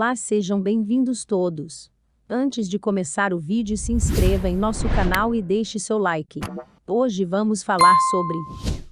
Olá, sejam bem-vindos todos. Antes de começar o vídeo, se inscreva em nosso canal e deixe seu like. Hoje vamos falar sobre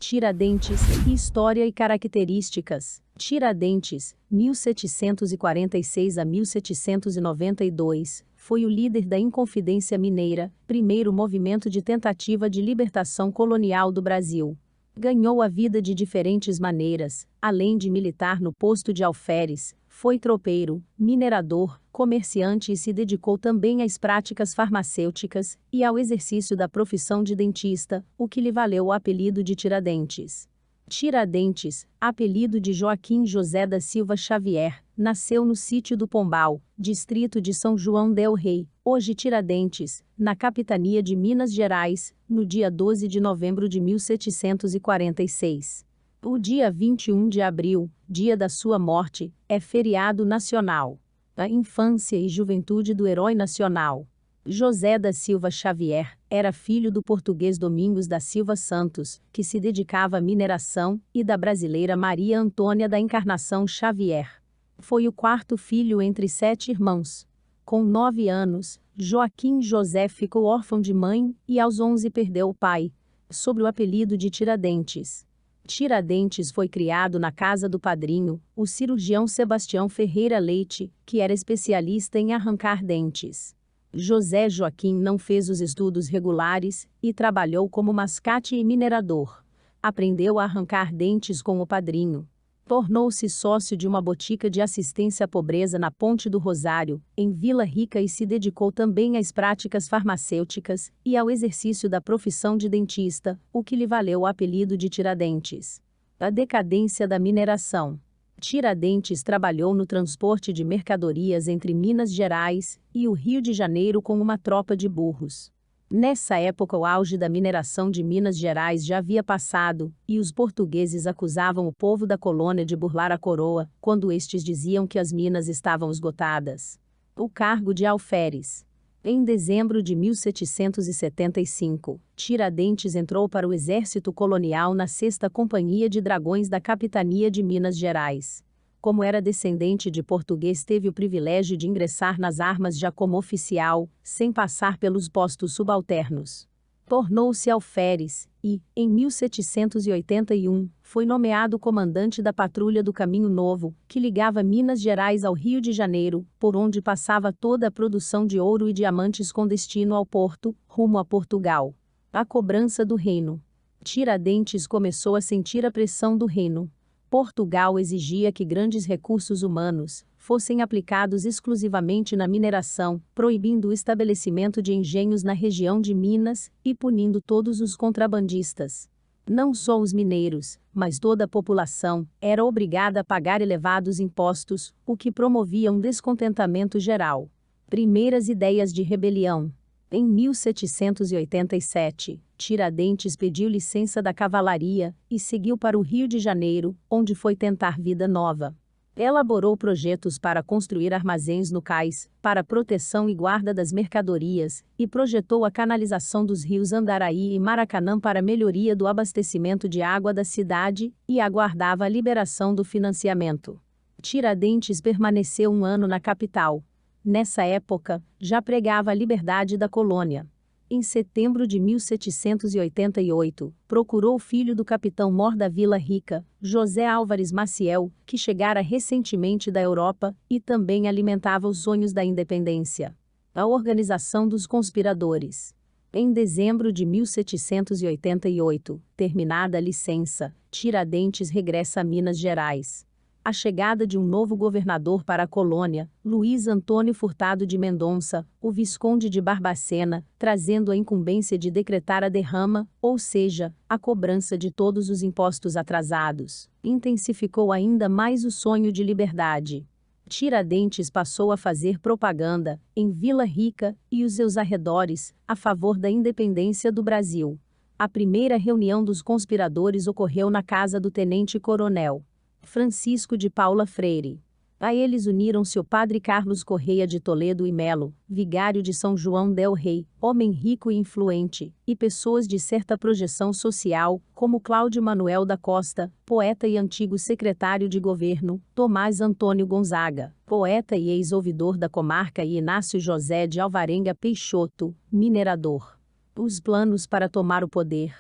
Tiradentes, história e características. Tiradentes, 1746 a 1792, foi o líder da Inconfidência Mineira, primeiro movimento de tentativa de libertação colonial do Brasil ganhou a vida de diferentes maneiras, além de militar no posto de alferes, foi tropeiro, minerador, comerciante e se dedicou também às práticas farmacêuticas e ao exercício da profissão de dentista, o que lhe valeu o apelido de Tiradentes. Tiradentes, apelido de Joaquim José da Silva Xavier, nasceu no sítio do Pombal, distrito de São João del Rei, hoje Tiradentes, na capitania de Minas Gerais, no dia 12 de novembro de 1746. O dia 21 de abril, dia da sua morte, é feriado nacional. A infância e juventude do herói nacional. José da Silva Xavier era filho do português Domingos da Silva Santos, que se dedicava à mineração, e da brasileira Maria Antônia da Encarnação Xavier. Foi o quarto filho entre sete irmãos. Com nove anos, Joaquim José ficou órfão de mãe e aos onze perdeu o pai, sob o apelido de Tiradentes. Tiradentes foi criado na casa do padrinho, o cirurgião Sebastião Ferreira Leite, que era especialista em arrancar dentes. José Joaquim não fez os estudos regulares e trabalhou como mascate e minerador. Aprendeu a arrancar dentes com o padrinho, tornou-se sócio de uma botica de assistência à pobreza na Ponte do Rosário, em Vila Rica e se dedicou também às práticas farmacêuticas e ao exercício da profissão de dentista, o que lhe valeu o apelido de Tiradentes. A decadência da mineração. Tiradentes trabalhou no transporte de mercadorias entre Minas Gerais e o Rio de Janeiro com uma tropa de burros. Nessa época, o auge da mineração de Minas Gerais já havia passado, e os portugueses acusavam o povo da colônia de burlar a coroa, quando estes diziam que as minas estavam esgotadas. O cargo de alferes. Em dezembro de 1775, Tiradentes entrou para o exército colonial na 6 Companhia de Dragões da Capitania de Minas Gerais como era descendente de português, teve o privilégio de ingressar nas armas já como oficial, sem passar pelos postos subalternos. Tornou-se alferes e, em 1781, foi nomeado comandante da patrulha do Caminho Novo, que ligava Minas Gerais ao Rio de Janeiro, por onde passava toda a produção de ouro e diamantes com destino ao porto, rumo a Portugal. A cobrança do reino. Tiradentes começou a sentir a pressão do reino Portugal exigia que grandes recursos humanos fossem aplicados exclusivamente na mineração, proibindo o estabelecimento de engenhos na região de Minas e punindo todos os contrabandistas. Não só os mineiros, mas toda a população era obrigada a pagar elevados impostos, o que promovia um descontentamento geral. Primeiras ideias de rebelião em 1787, Tiradentes pediu licença da cavalaria e seguiu para o Rio de Janeiro, onde foi tentar vida nova. Elaborou projetos para construir armazéns no cais, para proteção e guarda das mercadorias, e projetou a canalização dos rios Andaraí e Maracanã para melhoria do abastecimento de água da cidade, e aguardava a liberação do financiamento. Tiradentes permaneceu um ano na capital, nessa época, já pregava a liberdade da colônia. Em setembro de 1788, procurou o filho do capitão mor da Vila Rica, José Álvares Maciel, que chegara recentemente da Europa e também alimentava os sonhos da independência. A Organização dos Conspiradores. Em dezembro de 1788, terminada a licença, Tiradentes regressa a Minas Gerais a chegada de um novo governador para a colônia, Luiz Antônio Furtado de Mendonça, o Visconde de Barbacena, trazendo a incumbência de decretar a derrama, ou seja, a cobrança de todos os impostos atrasados, intensificou ainda mais o sonho de liberdade. Tiradentes passou a fazer propaganda, em Vila Rica e os seus arredores, a favor da independência do Brasil. A primeira reunião dos conspiradores ocorreu na casa do tenente-coronel Francisco de Paula Freire. A eles uniram-se o padre Carlos Correia de Toledo e Melo, vigário de São João del Rei, homem rico e influente, e pessoas de certa projeção social, como Cláudio Manuel da Costa, poeta e antigo secretário de governo, Tomás Antônio Gonzaga, poeta e ex-ouvidor da comarca e Inácio José de Alvarenga Peixoto, minerador. Os planos para tomar o poder,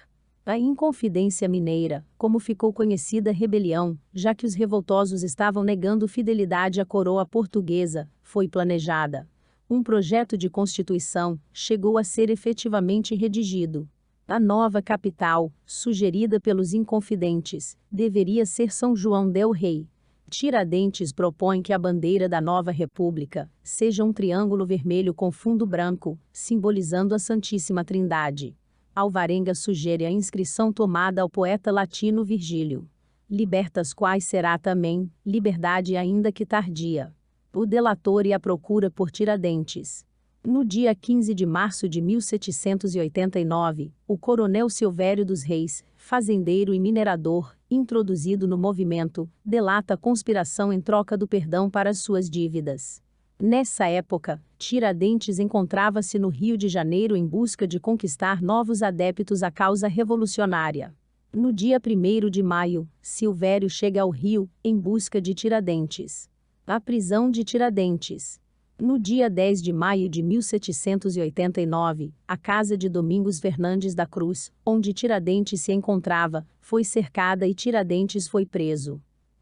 a Inconfidência Mineira, como ficou conhecida rebelião, já que os revoltosos estavam negando fidelidade à coroa portuguesa, foi planejada. Um projeto de constituição chegou a ser efetivamente redigido. A nova capital, sugerida pelos inconfidentes, deveria ser São João del Rei. Tiradentes propõe que a bandeira da nova república seja um triângulo vermelho com fundo branco, simbolizando a Santíssima Trindade. Alvarenga sugere a inscrição tomada ao poeta latino Virgílio. Libertas quais será também, liberdade ainda que tardia. O delator e a procura por Tiradentes. No dia 15 de março de 1789, o coronel Silvério dos Reis, fazendeiro e minerador, introduzido no movimento, delata a conspiração em troca do perdão para suas dívidas. Nessa época, Tiradentes encontrava-se no Rio de Janeiro em busca de conquistar novos adeptos à causa revolucionária. No dia 1 de maio, Silvério chega ao Rio, em busca de Tiradentes. A prisão de Tiradentes. No dia 10 de maio de 1789, a casa de Domingos Fernandes da Cruz, onde Tiradentes se encontrava, foi cercada e Tiradentes foi preso.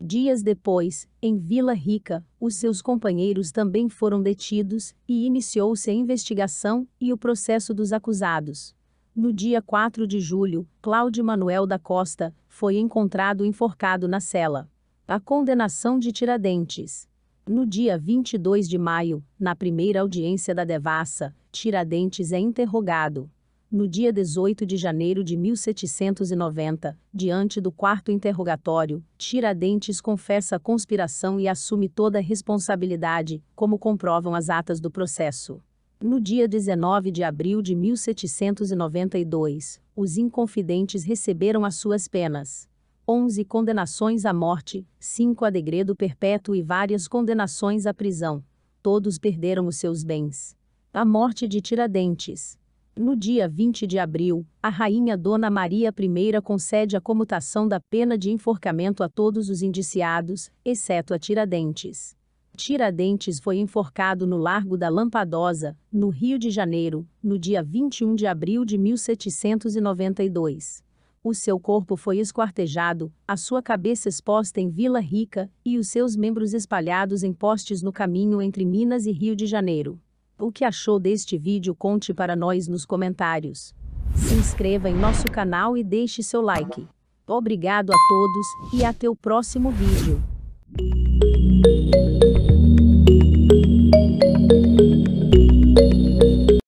Dias depois, em Vila Rica, os seus companheiros também foram detidos e iniciou-se a investigação e o processo dos acusados. No dia 4 de julho, Cláudio Manuel da Costa foi encontrado enforcado na cela. A condenação de Tiradentes. No dia 22 de maio, na primeira audiência da devassa, Tiradentes é interrogado no dia 18 de janeiro de 1790, diante do quarto interrogatório, Tiradentes confessa a conspiração e assume toda a responsabilidade, como comprovam as atas do processo. No dia 19 de abril de 1792, os inconfidentes receberam as suas penas. 11 condenações à morte, 5 a degredo perpétuo e várias condenações à prisão. Todos perderam os seus bens. A morte de Tiradentes. No dia 20 de abril, a rainha Dona Maria I concede a comutação da pena de enforcamento a todos os indiciados, exceto a Tiradentes. Tiradentes foi enforcado no Largo da Lampadosa, no Rio de Janeiro, no dia 21 de abril de 1792. O seu corpo foi esquartejado, a sua cabeça exposta em Vila Rica e os seus membros espalhados em postes no caminho entre Minas e Rio de Janeiro. O que achou deste vídeo conte para nós nos comentários. Se inscreva em nosso canal e deixe seu like. Obrigado a todos e até o próximo vídeo.